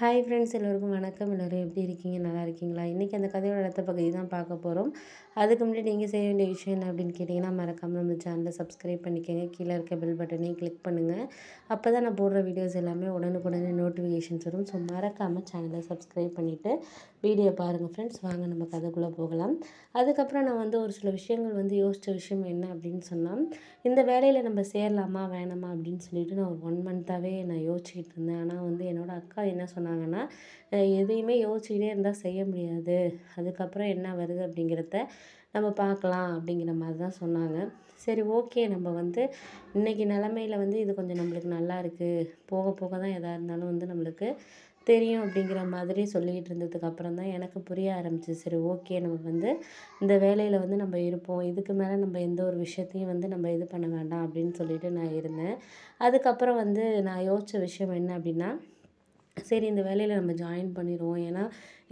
hi friends எல்லோருக்கும் வணக்கம் எல்லோரும் எப்படி இருக்கீங்க நல்லா இருக்கீங்களா இன்றைக்கி அந்த கதையோட அடுத்த பகுதி தான் பார்க்க போகிறோம் அதுக்கு முன்னாடி நீங்கள் செய்ய வேண்டிய விஷயம் என்ன அப்படின்னு கேட்டிங்கன்னா மறக்காமல் நம்ம சேனலை சப்ஸ்கிரைப் பண்ணிக்கோங்க கீழே இருக்க பெல் பட்டனையும் கிளிக் பண்ணுங்கள் அப்போ தான் நான் போடுற வீடியோஸ் எல்லாமே உடனுக்குடனே நோட்டிஃபிகேஷன்ஸ் வரும் ஸோ மறக்காமல் சேனலை சப்ஸ்கிரைப் பண்ணிவிட்டு வீடியோ பாருங்கள் ஃப்ரெண்ட்ஸ் வாங்க நம்ம கதைக்குள்ளே போகலாம் அதுக்கப்புறம் நான் வந்து ஒரு சில விஷயங்கள் வந்து யோசித்த விஷயம் என்ன அப்படின்னு சொன்னால் இந்த வேலையில் நம்ம சேரலாமா வேணாமா அப்படின்னு சொல்லிட்டு நான் ஒரு ஒன் மந்த்தாகவே நான் யோசிச்சுக்கிட்டு இருந்தேன் ஆனால் வந்து என்னோடய அக்கா என்ன சொன்னாங்கன்னா எதையுமே யோசிச்சுக்கிட்டே இருந்தால் செய்ய முடியாது அதுக்கப்புறம் என்ன வருது அப்படிங்கிறத நம்ம பார்க்கலாம் அப்படிங்கிற மாதிரி தான் சொன்னாங்க சரி ஓகே நம்ம வந்து இன்றைக்கி நிலமையில் வந்து இது கொஞ்சம் நம்மளுக்கு நல்லா இருக்குது போக போக தான் எதாக இருந்தாலும் வந்து நம்மளுக்கு தெரியும் அப்படிங்கிற மாதிரி சொல்லிக்கிட்டு இருந்ததுக்கு அப்புறம் தான் எனக்கு புரிய ஆரம்பிச்சு சரி ஓகே நம்ம வந்து இந்த வேலையில் வந்து நம்ம இருப்போம் இதுக்கு மேலே நம்ம எந்த ஒரு விஷயத்தையும் வந்து நம்ம இது பண்ண வேண்டாம் அப்படின்னு சொல்லிட்டு நான் இருந்தேன் அதுக்கப்புறம் வந்து நான் யோசித்த விஷயம் என்ன அப்படின்னா சரி இந்த வேலையில் நம்ம ஜாயின் பண்ணிடுவோம் ஏன்னா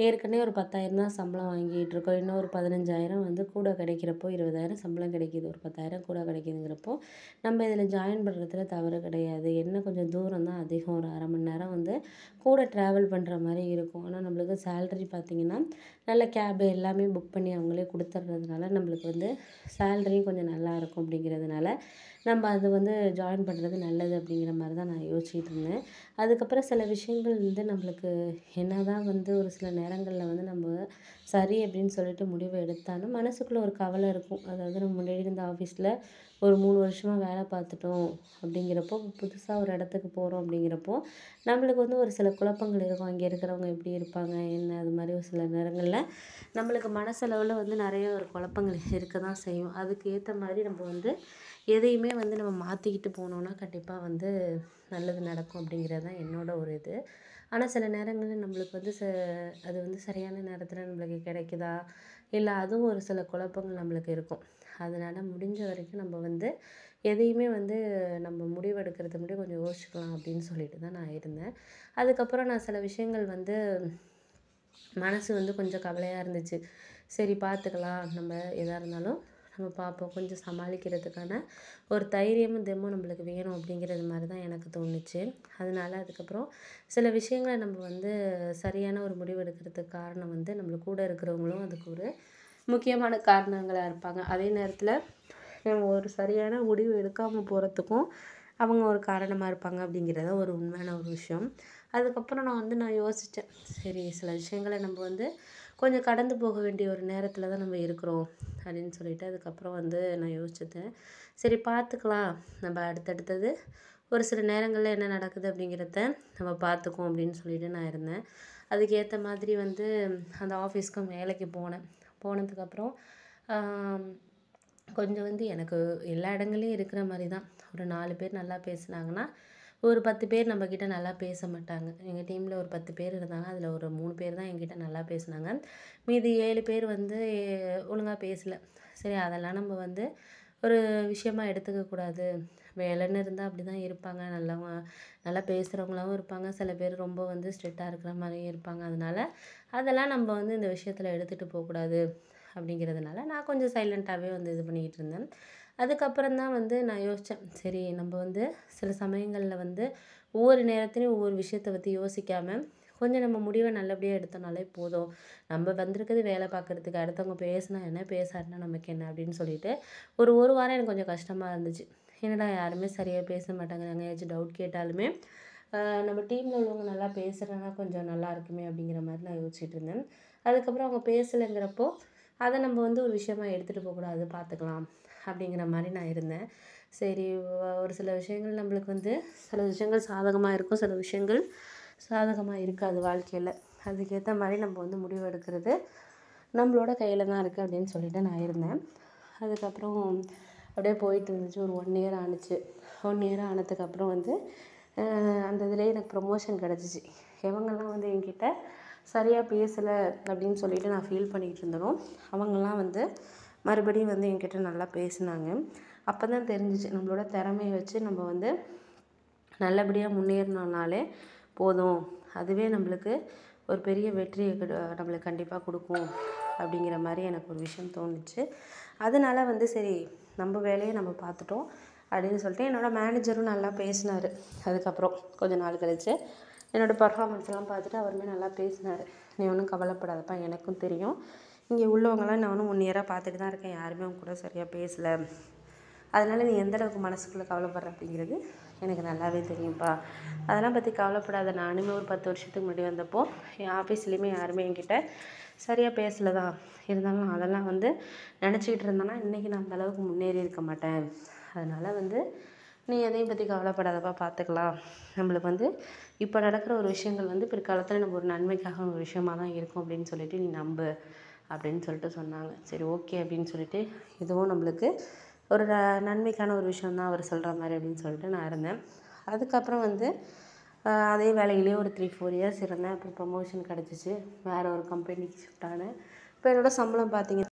ஏற்கனவே ஒரு பத்தாயிரம் தான் சம்பளம் வாங்கிட்டுருக்கோம் இன்னும் ஒரு பதினஞ்சாயிரம் வந்து கூட கிடைக்கிறப்போ இருபதாயிரம் சம்பளம் கிடைக்கிது ஒரு பத்தாயிரம் கூட கிடைக்கிதுங்கிறப்போ நம்ம இதில் ஜாயின் பண்ணுறதுல தவறு கிடையாது என்ன கொஞ்சம் தூரம் தான் அதிகம் ஒரு அரை மணி நேரம் வந்து கூட ட்ராவல் பண்ணுற மாதிரி இருக்கும் ஆனால் நம்மளுக்கு சேல்ரி பார்த்திங்கன்னா நல்ல கேபு எல்லாமே புக் பண்ணி அவங்களே கொடுத்துட்றதுனால நம்மளுக்கு வந்து சேல்ரியும் கொஞ்சம் நல்லா இருக்கும் அப்படிங்கிறதுனால நம்ம அது வந்து ஜாயின் பண்ணுறது நல்லது அப்படிங்கிற மாதிரி தான் நான் யோசிச்சுட்டு இருந்தேன் அதுக்கப்புறம் சில விஷயங்கள் வந்து நம்மளுக்கு என்ன தான் வந்து ஒரு சில நேரம் நேரங்களில் வந்து நம்ம சரி அப்படின்னு சொல்லிட்டு முடிவு எடுத்தாலும் மனசுக்குள்ளே ஒரு கவலை இருக்கும் அதாவது நம்ம முன்னாடி இருந்த ஆஃபீஸில் ஒரு மூணு வருஷமாக வேலை பார்த்துட்டோம் அப்படிங்கிறப்போ புதுசாக ஒரு இடத்துக்கு போகிறோம் அப்படிங்கிறப்போ நம்மளுக்கு வந்து ஒரு சில குழப்பங்கள் இருக்கும் அங்கே இருக்கிறவங்க எப்படி இருப்பாங்க என்ன அது மாதிரி ஒரு சில நேரங்களில் நம்மளுக்கு மனசளவில் வந்து நிறைய ஒரு குழப்பங்கள் இருக்க தான் செய்யும் அதுக்கு ஏற்ற மாதிரி நம்ம வந்து எதையுமே வந்து நம்ம மாற்றிக்கிட்டு போனோம்னா கண்டிப்பாக வந்து நல்லது நடக்கும் அப்படிங்கிறது தான் என்னோடய ஒரு இது ஆனால் சில நேரங்களில் நம்மளுக்கு வந்து ச அது வந்து சரியான நேரத்தில் நம்மளுக்கு கிடைக்குதா இல்லை அதுவும் ஒரு சில குழப்பங்கள் நம்மளுக்கு இருக்கும் அதனால் முடிஞ்ச வரைக்கும் நம்ம வந்து எதையுமே வந்து நம்ம முடிவெடுக்கிறது முன்னாடி கொஞ்சம் யோசிச்சுக்கலாம் அப்படின்னு சொல்லிட்டு தான் நான் இருந்தேன் அதுக்கப்புறம் நான் சில விஷயங்கள் வந்து மனசு வந்து கொஞ்சம் கவலையாக இருந்துச்சு சரி பார்த்துக்கலாம் நம்ம எதாக இருந்தாலும் நம்ம பார்ப்போம் கொஞ்சம் சமாளிக்கிறதுக்கான ஒரு தைரியமும் தெம்பும் நம்மளுக்கு வேணும் அப்படிங்கிறது மாதிரி தான் எனக்கு தோணுச்சு அதனால அதுக்கப்புறம் சில விஷயங்களை நம்ம வந்து சரியான ஒரு முடிவு எடுக்கிறதுக்கு காரணம் வந்து நம்மளுக்கு கூட இருக்கிறவங்களும் அதுக்கு ஒரு முக்கியமான காரணங்களாக இருப்பாங்க அதே நேரத்தில் ஒரு சரியான முடிவு எடுக்காமல் போகிறதுக்கும் அவங்க ஒரு காரணமாக இருப்பாங்க அப்படிங்கிறத ஒரு உண்மையான ஒரு விஷயம் அதுக்கப்புறம் நான் வந்து நான் யோசித்தேன் சரி சில விஷயங்களை நம்ம வந்து கொஞ்சம் கடந்து போக வேண்டிய ஒரு நேரத்தில் தான் நம்ம இருக்கிறோம் அப்படின்னு சொல்லிட்டு அதுக்கப்புறம் வந்து நான் யோசித்தேன் சரி பார்த்துக்கலாம் நம்ம அடுத்தடுத்தது ஒரு சில நேரங்களில் என்ன நடக்குது அப்படிங்கிறத நம்ம பார்த்துக்கும் அப்படின்னு சொல்லிட்டு நான் இருந்தேன் அதுக்கேற்ற மாதிரி வந்து அந்த ஆஃபீஸ்க்கு வேலைக்கு போனேன் போனதுக்கப்புறம் கொஞ்சம் வந்து எனக்கு எல்லா இடங்கள்லையும் இருக்கிற மாதிரி தான் ஒரு நாலு பேர் நல்லா பேசுனாங்கன்னா ஒரு பத்து பேர் நம்மக்கிட்ட நல்லா பேச மாட்டாங்க எங்கள் டீமில் ஒரு பத்து பேர் இருந்தாங்க அதில் ஒரு மூணு பேர் தான் எங்கிட்ட நல்லா பேசுனாங்க மீதி ஏழு பேர் வந்து ஒழுங்காக பேசலை சரி அதெல்லாம் நம்ம வந்து ஒரு விஷயமா எடுத்துக்கக்கூடாது வேலைன்னு இருந்தால் அப்படி தான் இருப்பாங்க நல்லவங்க நல்லா பேசுகிறவங்களாவும் இருப்பாங்க சில பேர் ரொம்ப வந்து ஸ்ட்ரிக்டாக இருக்கிற மாதிரியும் இருப்பாங்க அதனால் அதெல்லாம் நம்ம வந்து இந்த விஷயத்தில் எடுத்துகிட்டு போகக்கூடாது அப்படிங்கிறதுனால நான் கொஞ்சம் சைலண்ட்டாகவே வந்து இது பண்ணிக்கிட்டு இருந்தேன் அதுக்கப்புறம் தான் வந்து நான் யோசித்தேன் சரி நம்ம வந்து சில சமயங்களில் வந்து ஒவ்வொரு நேரத்துலையும் ஒவ்வொரு விஷயத்தை பற்றி யோசிக்காமல் கொஞ்சம் நம்ம முடிவை நல்லபடியாக எடுத்தோம்னாலே போதும் நம்ம வந்திருக்கிறது வேலை பார்க்குறதுக்கு அடுத்தவங்க பேசினா என்ன பேசாருன்னா நமக்கு என்ன அப்படின்னு சொல்லிட்டு ஒரு ஒரு வாரம் எனக்கு கொஞ்சம் கஷ்டமாக இருந்துச்சு என்னடா யாருமே சரியாக பேச மாட்டாங்க ஏதாச்சும் டவுட் கேட்டாலுமே நம்ம டீமில் உள்ளவங்க நல்லா பேசுகிறனா கொஞ்சம் நல்லா இருக்குமே அப்படிங்கிற மாதிரி நான் யோசிச்சுட்டு இருந்தேன் அதுக்கப்புறம் அவங்க பேசலைங்கிறப்போ அதை நம்ம வந்து ஒரு விஷயமாக எடுத்துகிட்டு போகக்கூடாது பார்த்துக்கலாம் அப்படிங்கிற மாதிரி நான் இருந்தேன் சரி ஒரு சில விஷயங்கள் நம்மளுக்கு வந்து சில விஷயங்கள் சாதகமாக இருக்கும் சில விஷயங்கள் சாதகமாக இருக்காது வாழ்க்கையில் அதுக்கேற்ற மாதிரி நம்ம வந்து முடிவு எடுக்கிறது நம்மளோட கையில் தான் இருக்குது அப்படின்னு சொல்லிட்டு நான் இருந்தேன் அதுக்கப்புறம் அப்படியே போயிட்டு இருந்துச்சு ஒரு ஒன் இயர் ஆணுச்சு ஒன் இயர் ஆனதுக்கப்புறம் வந்து அந்த இதிலே எனக்கு ப்ரொமோஷன் கிடச்சிச்சு இவங்கெல்லாம் வந்து என்கிட்ட சரியாக பேசலை அப்படின்னு சொல்லிட்டு நான் ஃபீல் பண்ணிகிட்டு இருந்தனும் அவங்கெல்லாம் வந்து மறுபடியும் வந்து என்கிட்ட நல்லா பேசினாங்க அப்போ தான் தெரிஞ்சிச்சு நம்மளோட திறமையை வச்சு நம்ம வந்து நல்லபடியாக முன்னேறினோம்னாலே போதும் அதுவே நம்மளுக்கு ஒரு பெரிய வெற்றியை நம்மளுக்கு கண்டிப்பாக கொடுக்கும் அப்படிங்கிற மாதிரி எனக்கு ஒரு விஷயம் தோணுச்சு அதனால வந்து சரி நம்ம வேலையை நம்ம பார்த்துட்டோம் அப்படின்னு சொல்லிட்டு என்னோடய மேனேஜரும் நல்லா பேசினார் அதுக்கப்புறம் கொஞ்ச நாள் கழித்து என்னோடய பர்ஃபாமன்ஸ்லாம் பார்த்துட்டு அவருமே நல்லா பேசினார் நீ ஒன்றும் கவலைப்படாதப்பா எனக்கும் தெரியும் இங்கே உள்ளவங்களாம் நான் ஒன்று ஒன் இயராக பார்த்துட்டு தான் இருக்கேன் யாருமே அவங்க கூட சரியாக பேசலை அதனால் நீ எந்த அளவுக்கு மனசுக்குள்ளே கவலைப்படுற அப்படிங்கிறது எனக்கு நல்லாவே தெரியும்ப்பா அதெல்லாம் பற்றி கவலைப்படாத நானுமே ஒரு பத்து வருஷத்துக்கு முன்னாடி வந்தப்போ என் ஆஃபீஸ்லேயுமே யாருமே என்கிட்ட சரியாக பேசலை தான் இருந்தாலும் அதெல்லாம் வந்து நினச்சிக்கிட்டு இருந்தேன்னா இன்றைக்கி நான் அந்தளவுக்கு முன்னேறி இருக்க மாட்டேன் அதனால் வந்து நீ எதையும் பற்றி கவலைப்படாதப்பா பார்த்துக்கலாம் நம்மளுக்கு வந்து இப்போ நடக்கிற ஒரு விஷயங்கள் வந்து பிற்காலத்தில் நம்ம ஒரு நன்மைக்காக ஒரு விஷயமாக தான் இருக்கும் அப்படின்னு சொல்லிட்டு நீ நம்பு அப்படின்னு சொல்லிட்டு சொன்னாங்க சரி ஓகே அப்படின்னு சொல்லிட்டு இதுவும் நம்மளுக்கு ஒரு நன்மைக்கான ஒரு விஷயம் தான் அவர் சொல்கிற மாதிரி அப்படின்னு சொல்லிட்டு நான் இருந்தேன் அதுக்கப்புறம் வந்து அதே வேலையிலேயே ஒரு த்ரீ ஃபோர் இயர்ஸ் இருந்தேன் அப்புறம் ப்ரொமோஷன் கிடச்சிச்சு வேறு ஒரு கம்பெனிக்கு ஷிஃப்ட் ஆனேன் இப்போ என்னோடய சம்பளம் பார்த்தீங்கன்னா